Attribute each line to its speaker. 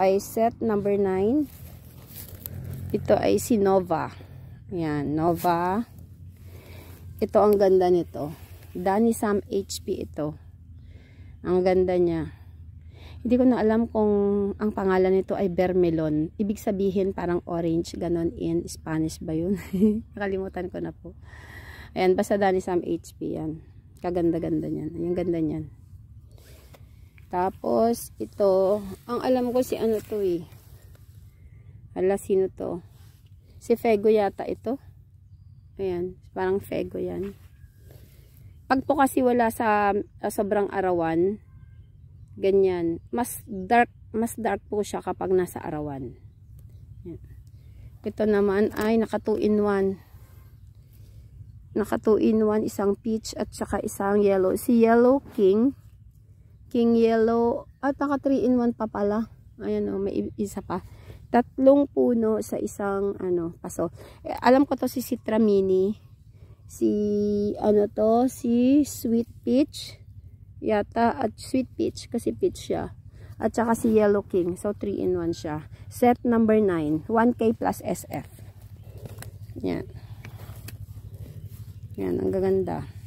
Speaker 1: ay set number 9. Ito ay si Nova. Ayan, Nova. Ito ang ganda nito. Dani Sam HP ito. Ang ganda niya. Hindi ko na alam kung ang pangalan nito ay vermelon. Ibig sabihin parang orange, ganon in Spanish ba yun? Nakalimutan ko na po. Ayan, basta Dani Sam HP yan. Kaganda-ganda niyan. Ang ganda niyan. Tapos, ito, ang alam ko si ano to eh. Ala, sino to? Si Fego yata ito. Ayan, parang Fego yan. Pag po kasi wala sa uh, sobrang arawan, ganyan, mas dark, mas dark po siya kapag nasa arawan. Ayan. Ito naman ay naka 2 in 1. Naka 2 in 1, isang peach at saka isang yellow. Si Yellow King, King Yellow, at naka 3 in 1 pa pala. Ayan o, may isa pa. Tatlong puno sa isang ano, paso. Eh, alam ko to si Citra Mini. Si, ano to, si Sweet Peach. Yata, at Sweet Peach, kasi peach siya. At saka si Yellow King. So, 3 in 1 siya. Set number 9. 1K plus SF. Yan. Yan, ang gaganda.